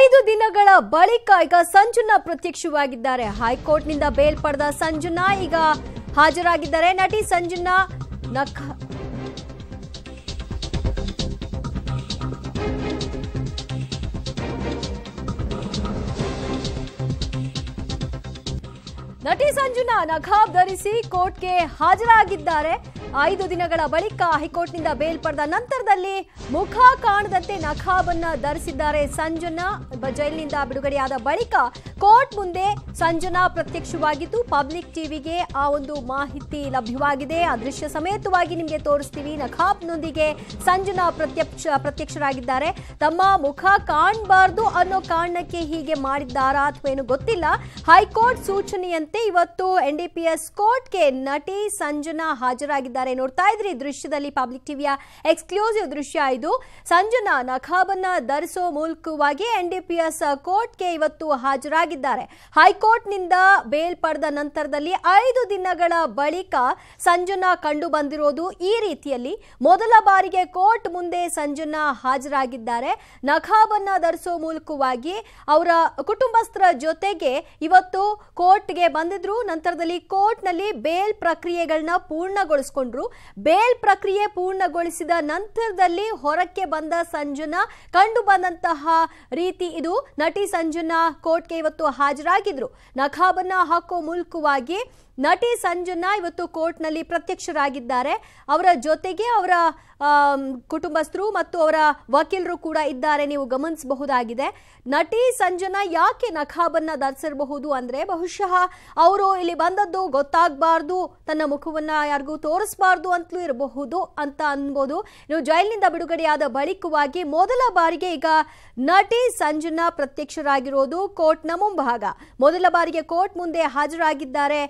ಐದು ದಿನಗಳ ಬಳಿಕ ಈಗ ಸಂಜುನ್ನ ಪ್ರತ್ಯಕ್ಷವಾಗಿದ್ದಾರೆ ಹೈಕೋರ್ಟ್ನಿಂದ ಬೇಲ್ ಪಡೆದ ಸಂಜುನ್ನ ಈಗ ಹಾಜರಾಗಿದ್ದಾರೆ ನಟಿ ಸಂಜುನ್ನ ನಖ ನಟಿ ಸಂಜುನಾ ನಖಾಬ್ ಧರಿಸಿ ಕೋರ್ಟ್ಗೆ ಹಾಜರಾಗಿದ್ದಾರೆ ಐದು ದಿನಗಳ ಬಳಿಕ ಹೈಕೋರ್ಟ್ನಿಂದ ಬೇಲ್ ಪಡೆದ ನಂತರದಲ್ಲಿ ಮುಖ ಕಾಣದಂತೆ ನಖಾಬನ್ನ ಧರಿಸಿದ್ದಾರೆ ಸಂಜನಾ ಜೈಲಿನಿಂದ ಬಿಡುಗಡೆಯಾದ ಬಳಿಕ ಕೋರ್ಟ್ ಮುಂದೆ ಸಂಜನಾ ಪ್ರತ್ಯಕ್ಷವಾಗಿದ್ದು ಪಬ್ಲಿಕ್ ಟಿವಿಗೆ ಆ ಒಂದು ಮಾಹಿತಿ ಲಭ್ಯವಾಗಿದೆ ಆ ದೃಶ್ಯ ಸಮೇತವಾಗಿ ನಿಮಗೆ ತೋರಿಸ್ತೀವಿ ನಖಾಬ್ನೊಂದಿಗೆ ಸಂಜನಾ ಪ್ರತ್ಯಕ್ಷ ಪ್ರತ್ಯಕ್ಷರಾಗಿದ್ದಾರೆ ತಮ್ಮ ಮುಖ ಕಾಣಬಾರ್ದು ಅನ್ನೋ ಕಾರಣಕ್ಕೆ ಹೀಗೆ ಮಾಡಿದ್ದಾರಾ ಅಥವಾ ಏನು ಗೊತ್ತಿಲ್ಲ ಹೈಕೋರ್ಟ್ ಸೂಚನೆಯಂತೆ ಇವತ್ತು ಎನ್ ಡಿ ಪಿ ಎಸ್ ಕೋರ್ಟ್ಗೆ ನಟಿ ಸಂಜನಾ ಹಾಜರಾಗಿದ್ದಾರೆ ಮಾಡಿದ್ದಾರೆ ನೋಡ್ತಾ ಇದ್ರಿ ದೃಶ್ಯದಲ್ಲಿ ಪಬ್ಲಿಕ್ ಟಿವಿಯ ಎಕ್ಸ್ಕ್ಲೂಸಿವ್ ದೃಶ್ಯ ಇದು ಸಂಜನಾ ನಖಾಬನ್ನ ಧರಿಸೋ ಮೂಲಕವಾಗಿ ಎನ್ ಡಿ ಪಿ ಎಸ್ ಕೋರ್ಟ್ಗೆ ಇವತ್ತು ಹಾಜರಾಗಿದ್ದಾರೆ ಹೈಕೋರ್ಟ್ ನಿಂದ ಬೇಲ್ ಪಡೆದ ನಂತರದಲ್ಲಿ ಐದು ದಿನಗಳ ಬಳಿಕ ಸಂಜನಾ ಕಂಡು ಬಂದಿರೋದು ಈ ರೀತಿಯಲ್ಲಿ ಮೊದಲ ಬಾರಿಗೆ ಕೋರ್ಟ್ ಮುಂದೆ ಸಂಜನಾ ಹಾಜರಾಗಿದ್ದಾರೆ ನಖಾಬನ್ನ ಧರಿಸೋ ಮೂಲಕವಾಗಿ ಅವರ ಕುಟುಂಬಸ್ಥರ ಜೊತೆಗೆ ಇವತ್ತು ಕೋರ್ಟ್ಗೆ ಬಂದಿದ್ರು ನಂತರದಲ್ಲಿ ಕೋರ್ಟ್ ನಲ್ಲಿ ಬೇಲ್ ಪ್ರಕ್ರಿಯೆಗಳನ್ನ ಪೂರ್ಣಗೊಳಿಸಿಕೊಂಡು ಬೇಲ್ ಪ್ರಕ್ರಿಯೆ ಪೂರ್ಣಗೊಳಿಸಿದ ನಂತರದಲ್ಲಿ ಹೊರಕ್ಕೆ ಬಂದ ಸಂಜನಾ ಕಂಡು ಬಂದಂತಹ ರೀತಿ ಇದು ನಟಿ ಸಂಜನಾ ಕೋರ್ಟ್ಗೆ ಇವತ್ತು ಹಾಜರಾಗಿದ್ರು ನಖಾಬನ್ನ ಹಾಕೋ ಮೂಲಕವಾಗಿ ನಟಿ ಸಂಜನಾ ಇವತ್ತು ಕೋರ್ಟ್ನಲ್ಲಿ ಪ್ರತ್ಯಕ್ಷರಾಗಿದ್ದಾರೆ ಅವರ ಜೊತೆಗೆ ಅವರ ಕುಟುಂಬಸ್ಥರು ಮತ್ತು ಅವರ ವಕೀಲರು ಕೂಡ ಇದ್ದಾರೆ ನೀವು ಗಮನಿಸಬಹುದಾಗಿದೆ ನಟಿ ಸಂಜನಾ ಯಾಕೆ ನಖಾಬನ್ನ ಧರಿಸಿರಬಹುದು ಅಂದ್ರೆ ಬಹುಶಃ ಅವರು ಇಲ್ಲಿ ಬಂದದ್ದು ಗೊತ್ತಾಗಬಾರ್ದು ತನ್ನ ಮುಖವನ್ನ ಯಾರಿಗೂ ತೋರಿಸ್ ಬಳಸಬಾರ್ದು ಅಂತಲೂ ಇರಬಹುದು ಅಂತ ಅನ್ಬೋದು ನೀವು ಜೈಲಿನಿಂದ ಬಿಡುಗಡೆಯಾದ ಬಳಿಕವಾಗಿ ಮೊದಲ ಬಾರಿಗೆ ಈಗ ನಟಿ ಸಂಜನಾ ಪ್ರತ್ಯಕ್ಷರಾಗಿರೋದು ಕೋರ್ಟ್ನ ಮುಂಭಾಗ ಮೊದಲ ಬಾರಿಗೆ ಕೋರ್ಟ್ ಮುಂದೆ ಹಾಜರಾಗಿದ್ದಾರೆ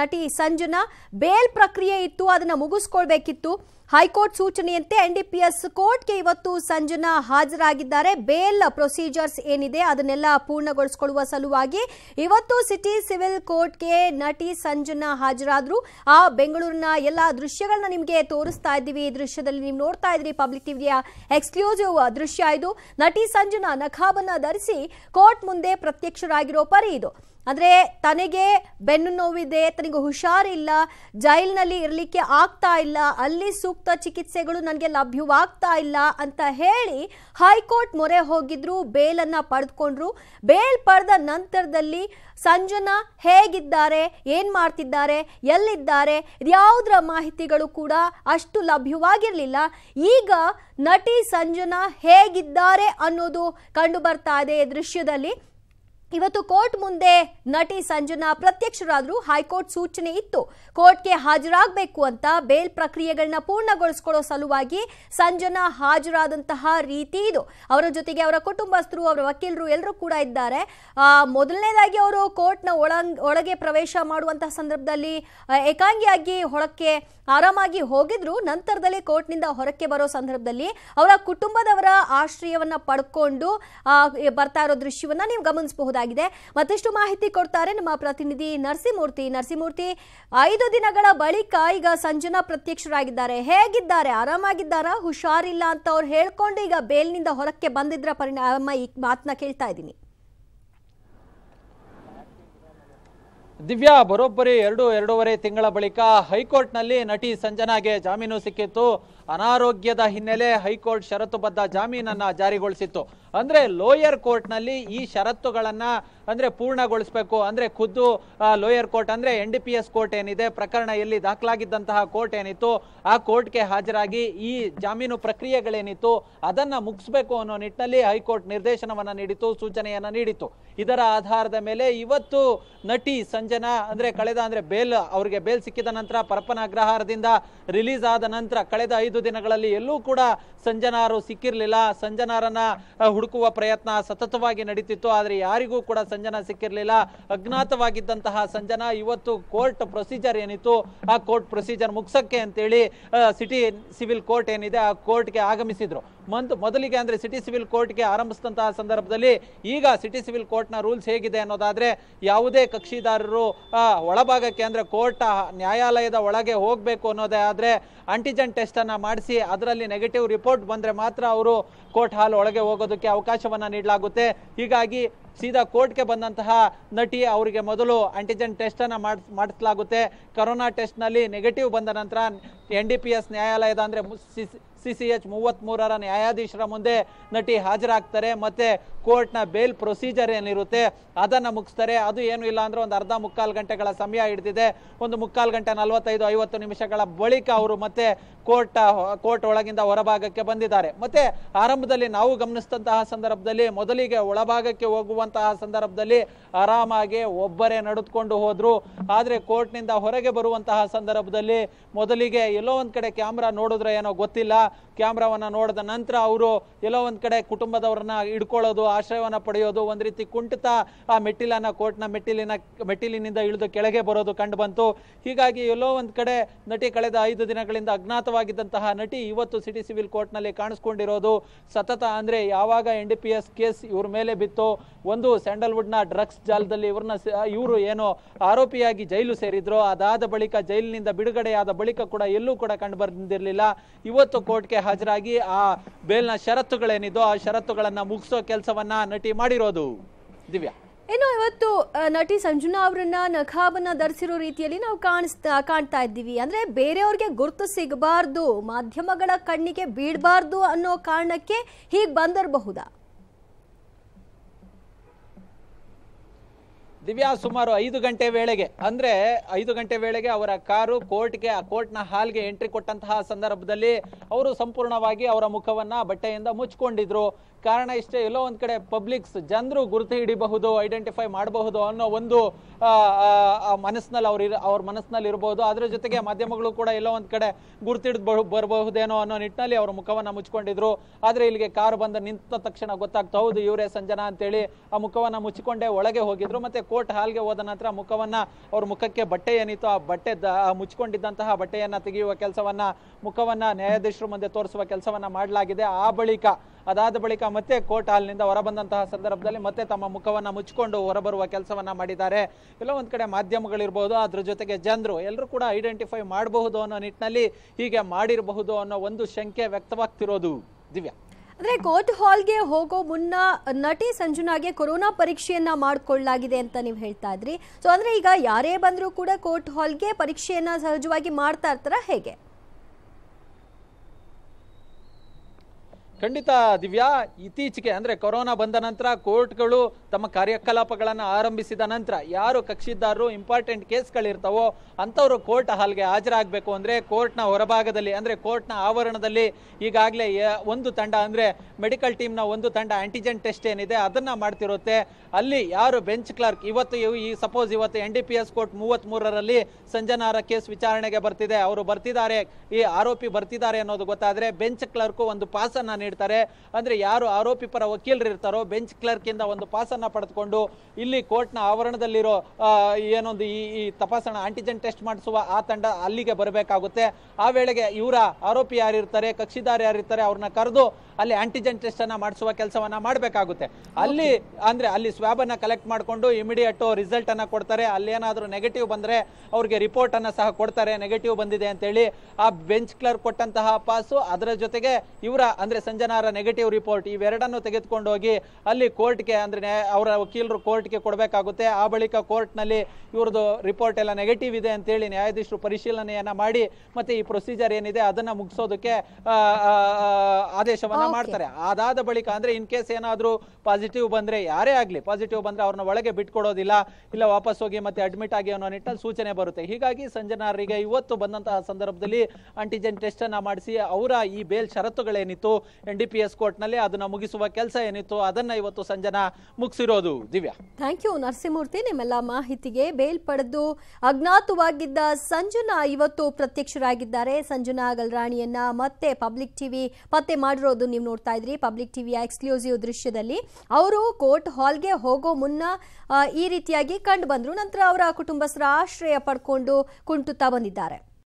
ನಟಿ ಸಂಜನಾ ಬೇಲ್ ಪ್ರಕ್ರಿಯೆ ಇತ್ತು ಅದನ್ನು ಮುಗಿಸ್ಕೊಳ್ಬೇಕಿತ್ತು ಹೈಕೋರ್ಟ್ ಸೂಚನೆಯಂತೆ ಎನ್ಡಿಪಿಎಸ್ ಕೋರ್ಟ್ಗೆ ಇವತ್ತು ಸಂಜನಾ ಹಾಜರಾಗಿದ್ದಾರೆ ಬೇಲ್ ಪ್ರೊಸೀಜರ್ಸ್ ಏನಿದೆ ಅದನ್ನೆಲ್ಲ ಪೂರ್ಣಗೊಳಿಸಿಕೊಳ್ಳುವ ಸಲುವಾಗಿ ಇವತ್ತು ಸಿಟಿ ಸಿವಿಲ್ ಕೋರ್ಟ್ಗೆ ನಟಿ ಸಂಜನಾ ಹಾಜರಾದ್ರು ಆ ಬೆಂಗಳೂರಿನ ಎಲ್ಲ ದೃಶ್ಯಗಳನ್ನ ನಿಮಗೆ ತೋರಿಸ್ತಾ ಇದ್ದೀವಿ ಈ ದೃಶ್ಯದಲ್ಲಿ ನೀವು ನೋಡ್ತಾ ಇದ್ರಿ ಪಬ್ಲಿಕ್ ಟಿವಿಯ ಎಕ್ಸ್ಕ್ಲೂಸಿವ್ ದೃಶ್ಯ ಇದು ನಟಿ ಸಂಜನಾ ನಖಾಬನ್ನ ಧರಿಸಿ ಕೋರ್ಟ್ ಮುಂದೆ ಪ್ರತ್ಯಕ್ಷರಾಗಿರೋ ಪರಿ ಇದು ಅಂದರೆ ತನಗೆ ಬೆನ್ನು ನೋವಿದೆ ತನಗೆ ಹುಷಾರಿಲ್ಲ ಜೈಲಿನಲ್ಲಿ ಇರಲಿಕ್ಕೆ ಆಗ್ತಾ ಇಲ್ಲ ಅಲ್ಲಿ ಸೂಕ್ತ ಚಿಕಿತ್ಸೆಗಳು ನನಗೆ ಲಭ್ಯವಾಗ್ತಾ ಇಲ್ಲ ಅಂತ ಹೇಳಿ ಹೈಕೋರ್ಟ್ ಮೊರೆ ಹೋಗಿದ್ರು ಬೇಲನ್ನು ಪಡೆದುಕೊಂಡ್ರು ಬೇಲ್ ಪಡೆದ ನಂತರದಲ್ಲಿ ಸಂಜನಾ ಹೇಗಿದ್ದಾರೆ ಏನು ಮಾಡ್ತಿದ್ದಾರೆ ಎಲ್ಲಿದ್ದಾರೆ ಯಾವುದರ ಮಾಹಿತಿಗಳು ಕೂಡ ಅಷ್ಟು ಲಭ್ಯವಾಗಿರಲಿಲ್ಲ ಈಗ ನಟಿ ಸಂಜನಾ ಹೇಗಿದ್ದಾರೆ ಅನ್ನೋದು ಕಂಡು ಬರ್ತಾ ಇದೆ ದೃಶ್ಯದಲ್ಲಿ ಇವತ್ತು ಕೋರ್ಟ್ ಮುಂದೆ ನಟಿ ಸಂಜನಾ ಪ್ರತ್ಯಕ್ಷರಾದರೂ ಹೈಕೋರ್ಟ್ ಸೂಚನೆ ಇತ್ತು ಕೋರ್ಟ್ಗೆ ಹಾಜರಾಗಬೇಕು ಅಂತ ಬೇಲ್ ಪ್ರಕ್ರಿಯೆಗಳನ್ನ ಪೂರ್ಣಗೊಳಿಸಿಕೊಳ್ಳೋ ಸಲುವಾಗಿ ಸಂಜನಾ ಹಾಜರಾದಂತಹ ರೀತಿ ಇದು ಅವರ ಜೊತೆಗೆ ಅವರ ಕುಟುಂಬಸ್ಥರು ಅವರ ವಕೀಲರು ಎಲ್ಲರೂ ಕೂಡ ಇದ್ದಾರೆ ಮೊದಲನೇದಾಗಿ ಅವರು ಕೋರ್ಟ್ನ ಒಳಗೆ ಪ್ರವೇಶ ಮಾಡುವಂತಹ ಸಂದರ್ಭದಲ್ಲಿ ಏಕಾಂಗಿಯಾಗಿ ಹೊಳಕ್ಕೆ ಆರಾಮಾಗಿ ಹೋಗಿದ್ರು ನಂತರದಲ್ಲಿ ಕೋರ್ಟ್ನಿಂದ ಹೊರಕ್ಕೆ ಬರೋ ಸಂದರ್ಭದಲ್ಲಿ ಅವರ ಕುಟುಂಬದವರ ಆಶ್ರಯವನ್ನ ಪಡ್ಕೊಂಡು ಬರ್ತಾ ಇರೋ ದೃಶ್ಯವನ್ನ ನೀವು ಗಮನಿಸಬಹುದು ಕಾಣಬಹುದಾಗಿದೆ ಮತ್ತಷ್ಟು ಮಾಹಿತಿ ಕೊಡ್ತಾರೆ ನಮ್ಮ ಪ್ರತಿನಿಧಿ ನರಸಿಮೂರ್ತಿ ನರಸಿಮೂರ್ತಿ ಐದು ದಿನಗಳ ಬಳಿಕ ಈಗ ಸಂಜನಾ ಪ್ರತ್ಯಕ್ಷರಾಗಿದ್ದಾರೆ ಹೇಗಿದ್ದಾರೆ ಆರಾಮಾಗಿದ್ದಾರಾ ಹುಷಾರಿಲ್ಲ ಅಂತ ಅವ್ರು ಹೇಳ್ಕೊಂಡು ಈಗ ಬೇಲ್ನಿಂದ ಹೊರಕ್ಕೆ ಬಂದಿದ್ರ ಪರಿಣಾಮ ಈ ಮಾತನ್ನ ಕೇಳ್ತಾ ಇದ್ದೀನಿ ದಿವ್ಯಾ ಬರೋಬ್ಬರಿ ಎರಡು ಎರಡೂವರೆ ತಿಂಗಳ ಬಳಿಕ ಹೈಕೋರ್ಟ್ನಲ್ಲಿ ನಟಿ ಸಂಜನಾಗೆ ಜಾಮೀನು ಸಿಕ್ಕಿತ್ತು ಅನಾರೋಗ್ಯದ ಹಿನ್ನೆಲೆ ಹೈಕೋರ್ಟ್ ಷರತ್ತುಬದ್ಧ ಜಾಮೀನನ್ನ ಜಾರಿಗೊಳಿಸಿತ್ತು ಅಂದ್ರೆ ಲೋಯರ್ ಕೋರ್ಟ್ ನಲ್ಲಿ ಈ ಷರತ್ತುಗಳನ್ನ ಅಂದ್ರೆ ಪೂರ್ಣಗೊಳಿಸಬೇಕು ಅಂದ್ರೆ ಖುದ್ದು ಲೋಯರ್ ಕೋರ್ಟ್ ಅಂದ್ರೆ N D P S court ಏನಿದೆ ಪ್ರಕರಣ ಎಲ್ಲಿ ದಾಖಲಾಗಿದ್ದಂತಹ ಕೋರ್ಟ್ ಏನಿತ್ತು ಆ ಕೋರ್ಟ್ಗೆ ಹಾಜರಾಗಿ ಈ ಜಾಮೀನು ಪ್ರಕ್ರಿಯೆಗಳೇನಿತ್ತು ಅದನ್ನ ಮುಗಿಸ್ಬೇಕು ಅನ್ನೋ ನಿಟ್ಟಿನಲ್ಲಿ ಹೈಕೋರ್ಟ್ ನಿರ್ದೇಶನವನ್ನ ನೀಡಿತು ಸೂಚನೆಯನ್ನ ನೀಡಿತು ಇದರ ಆಧಾರದ ಮೇಲೆ ಇವತ್ತು ನಟಿ ಸಂಜನಾ ಅಂದ್ರೆ ಕಳೆದ ಅಂದ್ರೆ ಬೇಲ್ ಅವರಿಗೆ ಬೇಲ್ ಸಿಕ್ಕಿದ ನಂತರ ಪರಪನ ಅಗ್ರಹಾರದಿಂದ ರಿಲೀಸ್ ಆದ ನಂತರ ಕಳೆದ ಐದು ದಿನಗಳಲ್ಲಿ ಎಲ್ಲೂ ಕೂಡ ಸಂಜನಾರು ಸಿಕ್ಕಿರಲಿಲ್ಲ ಸಂಜನಾರನ್ನ ಹುಡುಕುವ ಪ್ರಯತ್ನ ಸತತವಾಗಿ ನಡೀತಿತ್ತು ಆದರೆ ಯಾರಿಗೂ ಕೂಡ ಸಂಜನಾ ಸಿಕ್ಕಿರಲಿಲ್ಲ ಅಜ್ಞಾತವಾಗಿದ್ದಂತಹ ಸಂಜನಾ ಇವತ್ತು ಕೋರ್ಟ್ ಪ್ರೊಸೀಜರ್ ಏನಿತ್ತು ಆ ಕೋರ್ಟ್ ಪ್ರೊಸೀಜರ್ ಮುಗಿಸಕ್ಕೆ ಅಂತೇಳಿ ಸಿಟಿ ಸಿವಿಲ್ ಕೋರ್ಟ್ ಏನಿದೆ ಆ ಕೋರ್ಟ್ಗೆ ಆಗಮಿಸಿದ್ರು ಮಂತ್ ಮೊದಲಿಗೆ ಅಂದರೆ ಸಿಟಿ ಸಿವಿಲ್ ಕೋರ್ಟ್ಗೆ ಆರಂಭಿಸಿದಂತಹ ಸಂದರ್ಭದಲ್ಲಿ ಈಗ ಸಿಟಿ ಸಿವಿಲ್ ಕೋರ್ಟ್ನ ರೂಲ್ಸ್ ಹೇಗಿದೆ ಅನ್ನೋದಾದರೆ ಯಾವುದೇ ಕಕ್ಷಿದಾರರು ಒಳಭಾಗಕ್ಕೆ ಅಂದರೆ ಕೋರ್ಟ್ ನ್ಯಾಯಾಲಯದ ಒಳಗೆ ಹೋಗಬೇಕು ಅನ್ನೋದೇ ಆದರೆ ಟೆಸ್ಟ್ ಟೆಸ್ಟನ್ನು ಮಾಡಿಸಿ ಅದರಲ್ಲಿ ನೆಗೆಟಿವ್ ರಿಪೋರ್ಟ್ ಬಂದರೆ ಮಾತ್ರ ಅವರು ಕೋರ್ಟ್ ಹಾಲ್ ಒಳಗೆ ಹೋಗೋದಕ್ಕೆ ಮಾಡೋದಕ್ಕೆ ಅವಕಾಶವನ್ನ ನೀಡಲಾಗುತ್ತೆ ಹೀಗಾಗಿ ಸೀದಾ ಕೋರ್ಟ್ಗೆ ಬಂದಂತಹ ನಟಿ ಅವರಿಗೆ ಮೊದಲು ಆಂಟಿಜೆನ್ ಟೆಸ್ಟ್ ಅನ್ನ ಮಾಡಿಸಲಾಗುತ್ತೆ ಕರೋನಾ ಟೆಸ್ಟ್ ನಲ್ಲಿ ನೆಗೆಟಿವ್ ಬಂದ ನಂತರ ಎನ್ ಡಿ ಪಿ ಎಸ್ ನ್ಯಾಯಾಲಯದ ಅಂದ್ರೆ ಸಿ ಸಿ ಎಚ್ ಮೂರರ ನ್ಯಾಯಾಧೀಶರ ಮುಂದೆ ನಟಿ ಹಾಜರಾಗ್ತಾರೆ ಮತ್ತೆ ಕೋರ್ಟ್ನ ಬೇಲ್ ಪ್ರೊಸೀಜರ್ ಏನಿರುತ್ತೆ ಅದನ್ನು ಮುಗಿಸ್ತಾರೆ ಅದು ಏನು ಇಲ್ಲ ಅಂದ್ರೆ ಒಂದು ಅರ್ಧ ಮುಕ್ಕಾಲು ಗಂಟೆಗಳ ಸಮಯ ಹಿಡಿದಿದೆ ಒಂದು ಮುಕ್ಕಾಲು ಗಂಟೆ ನಲವತ್ತೈದು ಐವತ್ತು ನಿಮಿಷಗಳ ಬಳಿಕ ಅವರು ಮತ್ತೆ ಕೋರ್ಟ್ ಕೋರ್ಟ್ ಒಳಗಿಂದ ಹೊರಭಾಗಕ್ಕೆ ಬಂದಿದ್ದಾರೆ ಮತ್ತೆ ಆರಂಭದಲ್ಲಿ ನಾವು ಗಮನಿಸಿದಂತಹ ಸಂದರ್ಭದಲ್ಲಿ ಮೊದಲಿಗೆ ಒಳಭಾಗಕ್ಕೆ ಹೋಗುವಂತಹ ಸಂದರ್ಭದಲ್ಲಿ ಆರಾಮಾಗಿ ಒಬ್ಬರೇ ನಡೆದುಕೊಂಡು ಹೋದ್ರು ಆದರೆ ಕೋರ್ಟ್ನಿಂದ ಹೊರಗೆ ಬರುವಂತಹ ಸಂದರ್ಭದಲ್ಲಿ ಮೊದಲಿಗೆ ಎಲ್ಲೋ ಒಂದ್ ಕಡೆ ಕ್ಯಾಮ್ರಾ ನೋಡಿದ್ರೆ ಏನೋ ಗೊತ್ತಿಲ್ಲ ಕ್ಯಾಮ್ರಾವನ್ನು ನೋಡಿದ ನಂತರ ಅವರು ಎಲ್ಲೋ ಒಂದು ಕಡೆ ಕುಟುಂಬದವ್ರನ್ನ ಇಡ್ಕೊಳ್ಳೋದು ಆಶ್ರಯವನ್ನು ಪಡೆಯೋದು ಒಂದು ರೀತಿ ಕುಂಠಿತ ಆ ಮೆಟ್ಟಿಲನ್ನು ಕೋರ್ಟ್ನ ಮೆಟ್ಟಿಲಿನ ಮೆಟ್ಟಿಲಿನಿಂದ ಇಳಿದು ಕೆಳಗೆ ಬರೋದು ಕಂಡು ಬಂತು ಹೀಗಾಗಿ ಎಲ್ಲೋ ಒಂದು ಕಡೆ ನಟಿ ಕಳೆದ ಐದು ದಿನಗಳಿಂದ ಅಜ್ಞಾತವಾಗಿದ್ದಂತಹ ನಟಿ ಇವತ್ತು ಸಿಟಿ ಸಿವಿಲ್ ಕೋರ್ಟ್ನಲ್ಲಿ ಕಾಣಿಸ್ಕೊಂಡಿರೋದು ಸತತ ಅಂದ್ರೆ ಯಾವಾಗ N D P S case ಇವ್ರ ಮೇಲೆ ಬಿತ್ತು ಒಂದು ನ ಡ್ರಗ್ಸ್ ಜಾಲದಲ್ಲಿ ಇವ್ರನ್ನ ಇವರು ಏನೋ ಆರೋಪಿಯಾಗಿ ಜೈಲು ಸೇರಿದ್ರು ಅದಾದ ಬಳಿಕ ಜೈಲಿನಿಂದ ಬಿಡುಗಡೆಯಾದ ಬಳಿಕ ಕೂಡ ಎಲ್ಲೂ ಕೂಡ ಕಂಡು ಬಂದಿರಲಿಲ್ಲ ಇವತ್ತು ಕೋರ್ಟ್ ಕೋರ್ಟ್ಗೆ ಹಾಜರಾಗಿ ಆ ಬೇಲ್ನ ಷರತ್ತುಗಳೇನಿದೋ ಆ ಷರತ್ತುಗಳನ್ನ ಮುಗಿಸೋ ಕೆಲಸವನ್ನ ನಟಿ ಮಾಡಿರೋದು ದಿವ್ಯಾ ಇನ್ನು ಇವತ್ತು ನಟಿ ಸಂಜುನಾ ಅವರನ್ನ ನಖಾಬನ್ನ ಧರಿಸಿರೋ ರೀತಿಯಲ್ಲಿ ನಾವು ಕಾಣಿಸ್ತಾ ಕಾಣ್ತಾ ಇದ್ದೀವಿ ಅಂದ್ರೆ ಬೇರೆಯವ್ರಿಗೆ ಗುರುತು ಸಿಗಬಾರ್ದು ಮಾಧ್ಯಮಗಳ ಕಣ್ಣಿಗೆ ಬೀಳ್ಬಾರ್ದು ಅನ್ನೋ ಕಾರಣಕ್ಕೆ ಹೀಗೆ ಬಂದಿರಬಹುದಾ ದಿವ್ಯಾ ಸುಮಾರು ಐದು ಗಂಟೆ ವೇಳೆಗೆ ಅಂದ್ರೆ ಐದು ಗಂಟೆ ವೇಳೆಗೆ ಅವರ ಕಾರು ಕೋರ್ಟ್ಗೆ ಆ ಕೋರ್ಟ್ನ ಹಾಲ್ಗೆ ಎಂಟ್ರಿ ಕೊಟ್ಟಂತಹ ಸಂದರ್ಭದಲ್ಲಿ ಅವರು ಸಂಪೂರ್ಣವಾಗಿ ಅವರ ಮುಖವನ್ನ ಬಟ್ಟೆಯಿಂದ ಮುಚ್ಕೊಂಡಿದ್ರು ಕಾರಣ ಇಷ್ಟೇ ಎಲ್ಲೋ ಒಂದ್ ಕಡೆ ಪಬ್ಲಿಕ್ಸ್ ಜನರು ಗುರುತು ಹಿಡಿಬಹುದು ಐಡೆಂಟಿಫೈ ಮಾಡಬಹುದು ಅನ್ನೋ ಒಂದು ಮನಸ್ಸಿನಲ್ಲಿ ಅವ್ರ ಅವ್ರ ಮನಸ್ಸಿನಲ್ಲಿ ಇರಬಹುದು ಅದರ ಜೊತೆಗೆ ಮಾಧ್ಯಮಗಳು ಕೂಡ ಎಲ್ಲೋ ಒಂದ್ ಕಡೆ ಗುರುತಿಡ್ ಬರಬಹುದೇನೋ ಅನ್ನೋ ನಿಟ್ಟಿನಲ್ಲಿ ಅವರ ಮುಖವನ್ನ ಮುಚ್ಕೊಂಡಿದ್ರು ಆದರೆ ಇಲ್ಲಿಗೆ ಕಾರು ಬಂದ ನಿಂತ ತಕ್ಷಣ ಗೊತ್ತಾಗ್ತಾ ಹೌದು ಇವರೇ ಸಂಜನಾ ಅಂತೇಳಿ ಆ ಮುಖವನ್ನ ಮುಚ್ಚಿಕೊಂಡೇ ಒಳಗೆ ಹೋಗಿದ್ರು ಮತ್ತೆ ಕೋರ್ಟ್ ಹಾಲ್ಗೆ ಹೋದ ನಂತರ ಮುಖವನ್ನ ಅವ್ರ ಮುಖಕ್ಕೆ ಬಟ್ಟೆ ಏನಿತ್ತು ಆ ಬಟ್ಟೆ ಮುಚ್ಕೊಂಡಿದ್ದಂತಹ ಬಟ್ಟೆಯನ್ನ ತೆಗೆಯುವ ಕೆಲಸವನ್ನ ಮುಖವನ್ನ ನ್ಯಾಯಾಧೀಶರು ಮುಂದೆ ತೋರಿಸುವ ಕೆಲಸವನ್ನ ಮಾಡಲಾಗಿದೆ ಆ ಬಳಿಕ ಅದಾದ ಬಳಿಕ ಮತ್ತೆ ಕೋರ್ಟ್ ಹಾಲ್ನಿಂದ ಹೊರಬಂದಂತಹ ಸಂದರ್ಭದಲ್ಲಿ ಮತ್ತೆ ತಮ್ಮ ಮುಖವನ್ನು ಮುಚ್ಚಿಕೊಂಡು ಹೊರಬರುವ ಕೆಲಸವನ್ನ ಮಾಡಿದ್ದಾರೆ ಎಲ್ಲ ಒಂದು ಕಡೆ ಮಾಧ್ಯಮಗಳಿರ್ಬೋದು ಅದ್ರ ಜೊತೆಗೆ ಜನರು ಎಲ್ಲರೂ ಕೂಡ ಐಡೆಂಟಿಫೈ ಮಾಡಬಹುದು ಅನ್ನೋ ನಿಟ್ಟಿನಲ್ಲಿ ಹೀಗೆ ಮಾಡಿರಬಹುದು ಅನ್ನೋ ಒಂದು ಶಂಕೆ ವ್ಯಕ್ತವಾಗ್ತಿರೋದು ದಿವ್ಯಾ ಅಂದ್ರೆ ಕೋರ್ಟ್ ಹಾಲ್ಗೆ ಹೋಗೋ ಮುನ್ನ ನಟಿ ಸಂಜುನಾಗೆ ಕೊರೋನಾ ಪರೀಕ್ಷೆಯನ್ನ ಮಾಡಿಕೊಳ್ಳಲಾಗಿದೆ ಅಂತ ನೀವು ಹೇಳ್ತಾ ಇದ್ರಿ ಸೊ ಅಂದ್ರೆ ಈಗ ಯಾರೇ ಬಂದರೂ ಕೂಡ ಕೋರ್ಟ್ ಹಾಲ್ಗೆ ಪರೀಕ್ಷೆಯನ್ನ ಸಹಜವಾಗಿ ಮಾಡ್ತಾ ಇರ್ತಾರ ಹೇಗೆ ಖಂಡಿತ ದಿವ್ಯಾ ಇತ್ತೀಚೆಗೆ ಅಂದರೆ ಕೊರೋನಾ ಬಂದ ನಂತರ ಕೋರ್ಟ್ಗಳು ತಮ್ಮ ಕಾರ್ಯಕಲಾಪಗಳನ್ನು ಆರಂಭಿಸಿದ ನಂತರ ಯಾರು ಕಕ್ಷಿದಾರರು ಇಂಪಾರ್ಟೆಂಟ್ ಕೇಸ್ಗಳಿರ್ತಾವೋ ಅಂಥವರು ಕೋರ್ಟ್ ಹಾಲ್ಗೆ ಹಾಜರಾಗಬೇಕು ಅಂದರೆ ಕೋರ್ಟ್ನ ಹೊರಭಾಗದಲ್ಲಿ ಅಂದರೆ ಕೋರ್ಟ್ನ ಆವರಣದಲ್ಲಿ ಈಗಾಗಲೇ ಒಂದು ತಂಡ ಅಂದರೆ ಮೆಡಿಕಲ್ ಟೀಮ್ನ ಒಂದು ತಂಡ ಆ್ಯಂಟಿಜೆನ್ ಟೆಸ್ಟ್ ಏನಿದೆ ಅದನ್ನು ಮಾಡ್ತಿರುತ್ತೆ ಅಲ್ಲಿ ಯಾರು ಬೆಂಚ್ ಕ್ಲರ್ಕ್ ಇವತ್ತು ಈ ಸಪೋಸ್ ಇವತ್ತು N D P S court ಮೂರರಲ್ಲಿ ಸಂಜನಾರ ಕೇಸ್ ವಿಚಾರಣೆಗೆ ಬರ್ತಿದೆ ಅವರು ಬರ್ತಿದ್ದಾರೆ ಈ ಆರೋಪಿ ಬರ್ತಿದ್ದಾರೆ ಅನ್ನೋದು ಗೊತ್ತಾದರೆ ಬೆಂಚ್ ಕ್ಲರ್ಕ್ ಒಂದು ಪಾಸನ್ನು ನೀಡ್ತಾರೆ ಅಂದ್ರೆ ಯಾರು ಆರೋಪಿ ಪರ ವಕೀಲರು ಇರ್ತಾರೋ ಬೆಂಚ್ ಇಂದ ಒಂದು ಪಾಸನ್ನ ಪಡೆದುಕೊಂಡು ಇಲ್ಲಿ ಕೋರ್ಟ್ನ ಆವರಣದಲ್ಲಿರೋ ಏನೊಂದು ಈ ತಪಾಸಣಾ ಆಂಟಿಜೆನ್ ಟೆಸ್ಟ್ ಮಾಡಿಸುವ ಆ ತಂಡ ಅಲ್ಲಿಗೆ ಬರಬೇಕಾಗುತ್ತೆ ಆ ವೇಳೆಗೆ ಇವರ ಆರೋಪಿ ಯಾರಿರ್ತಾರೆ ಕಕ್ಷಿದಾರ ಯಾರಿರ್ತಾರೆ ಅವ್ರನ್ನ ಕರೆದು ಅಲ್ಲಿ ಆಂಟಿಜೆನ್ ಟೆಸ್ಟ್ ಅನ್ನ ಮಾಡಿಸುವ ಕೆಲಸವನ್ನ ಮಾಡಬೇಕಾಗುತ್ತೆ ಅಲ್ಲಿ ಅಂದ್ರೆ ಅಲ್ಲಿ ಸ್ವಾಬ್ ಅನ್ನ ಕಲೆಕ್ಟ್ ಮಾಡಿಕೊಂಡು ಇಮಿಡಿಯೇಟ್ ರಿಸಲ್ಟ್ ಅನ್ನ ಕೊಡ್ತಾರೆ ಅಲ್ಲಿ ಏನಾದರೂ ನೆಗೆಟಿವ್ ಬಂದ್ರೆ ಅವ್ರಿಗೆ ರಿಪೋರ್ಟ್ ಅನ್ನ ಸಹ ಕೊಡ್ತಾರೆ ನೆಗೆಟಿವ್ ಬಂದಿದೆ ಅಂತ ಹೇಳಿ ಆ ಬೆಂಚ್ ಕ್ಲರ್ಕ್ ಕೊಟ್ಟಂತಹ ಪಾಸು ಅದರ ಜೊತೆಗೆ ಇವರ ಅಂದ್ರೆ ಸಂಜನಾರ ನೆಗೆಟಿವ್ ರಿಪೋರ್ಟ್ ಇವೆರಡನ್ನು ತೆಗೆದುಕೊಂಡು ಹೋಗಿ ಅಲ್ಲಿ ಕೋರ್ಟ್ಗೆ ಅಂದ್ರೆ ಅವರ ವಕೀಲರು ಕೋರ್ಟ್ಗೆ ಕೊಡಬೇಕಾಗುತ್ತೆ ಆ ಬಳಿಕ ಕೋರ್ಟ್ನಲ್ಲಿ ಇವ್ರದ್ದು ರಿಪೋರ್ಟ್ ಎಲ್ಲ ನೆಗೆಟಿವ್ ಇದೆ ಅಂತೇಳಿ ನ್ಯಾಯಾಧೀಶರು ಪರಿಶೀಲನೆಯನ್ನ ಮಾಡಿ ಮತ್ತೆ ಈ ಪ್ರೊಸೀಜರ್ ಏನಿದೆ ಅದನ್ನ ಮುಗಿಸೋದಕ್ಕೆ ಆದೇಶವನ್ನು ಮಾಡ್ತಾರೆ ಅದಾದ ಬಳಿಕ ಅಂದ್ರೆ ಇನ್ ಕೇಸ್ ಏನಾದರೂ ಪಾಸಿಟಿವ್ ಬಂದ್ರೆ ಯಾರೇ ಆಗ್ಲಿ ಪಾಸಿಟಿವ್ ಬಂದ್ರೆ ಅವ್ರನ್ನ ಒಳಗೆ ಬಿಟ್ಕೊಡೋದಿಲ್ಲ ಇಲ್ಲ ವಾಪಸ್ ಹೋಗಿ ಮತ್ತೆ ಅಡ್ಮಿಟ್ ಆಗಿ ಅನ್ನೋ ನಿಟ್ಟಿನಲ್ಲಿ ಸೂಚನೆ ಬರುತ್ತೆ ಹೀಗಾಗಿ ಸಂಜನಾರಿಗೆ ಇವತ್ತು ಬಂದಂತಹ ಸಂದರ್ಭದಲ್ಲಿ ಆಂಟಿಜೆನ್ ಟೆಸ್ಟ್ ಅನ್ನ ಮಾಡಿಸಿ ಅವರ ಈ ಬೇಲ್ ಷರತ್ತುಗಳೇನಿತ್ತು ಎನ್ ಡಿ ಪಿ ಎಸ್ ಕೋರ್ಟ್ನಲ್ಲಿ ಅದನ್ನು ಮುಗಿಸುವ ಕೆಲಸ ಏನಿತ್ತು ಅದನ್ನ ಇವತ್ತು ಸಂಜನ ಮುಗಿಸಿರೋದು ದಿವ್ಯಾ ಥ್ಯಾಂಕ್ ಯು ನರಸಿಂಹಮೂರ್ತಿ ನಿಮ್ಮೆಲ್ಲ ಮಾಹಿತಿಗೆ ಬೇಲ್ ಪಡೆದು ಅಜ್ಞಾತವಾಗಿದ್ದ ಸಂಜನಾ ಇವತ್ತು ಪ್ರತ್ಯಕ್ಷರಾಗಿದ್ದಾರೆ ಸಂಜನಾ ಗಲ್ರಾಣಿಯನ್ನ ಮತ್ತೆ ಪಬ್ಲಿಕ್ ಟಿವಿ ಪತ್ತೆ ಮಾಡಿರೋದು ನೀವು ನೋಡ್ತಾ ಇದ್ರಿ ಪಬ್ಲಿಕ್ ಟಿವಿಯ ಎಕ್ಸ್ಕ್ಲೂಸಿವ್ ದೃಶ್ಯದಲ್ಲಿ ಅವರು ಕೋರ್ಟ್ ಹಾಲ್ಗೆ ಹೋಗೋ ಮುನ್ನ ಈ ರೀತಿಯಾಗಿ ಕಂಡು ಬಂದ್ರು ನಂತರ ಅವರ ಕುಟುಂಬಸ್ಥರ ಆಶ್ರಯ ಪಡ್ಕೊಂಡು ಕುಂಟುತ್ತಾ ಬಂದಿದ್ದಾರೆ